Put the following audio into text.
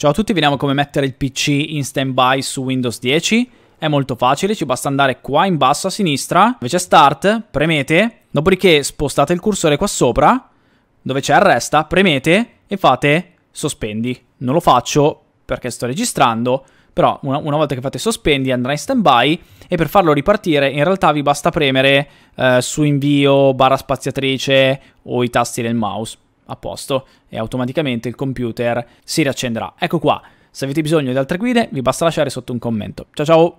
Ciao a tutti, vediamo come mettere il PC in standby su Windows 10. È molto facile, ci basta andare qua in basso a sinistra, dove c'è Start, premete, dopodiché spostate il cursore qua sopra, dove c'è Arresta, premete e fate Sospendi. Non lo faccio perché sto registrando, però una, una volta che fate Sospendi andrà in standby e per farlo ripartire in realtà vi basta premere eh, su invio, barra spaziatrice o i tasti del mouse a posto e automaticamente il computer si riaccenderà. Ecco qua, se avete bisogno di altre guide vi basta lasciare sotto un commento. Ciao ciao!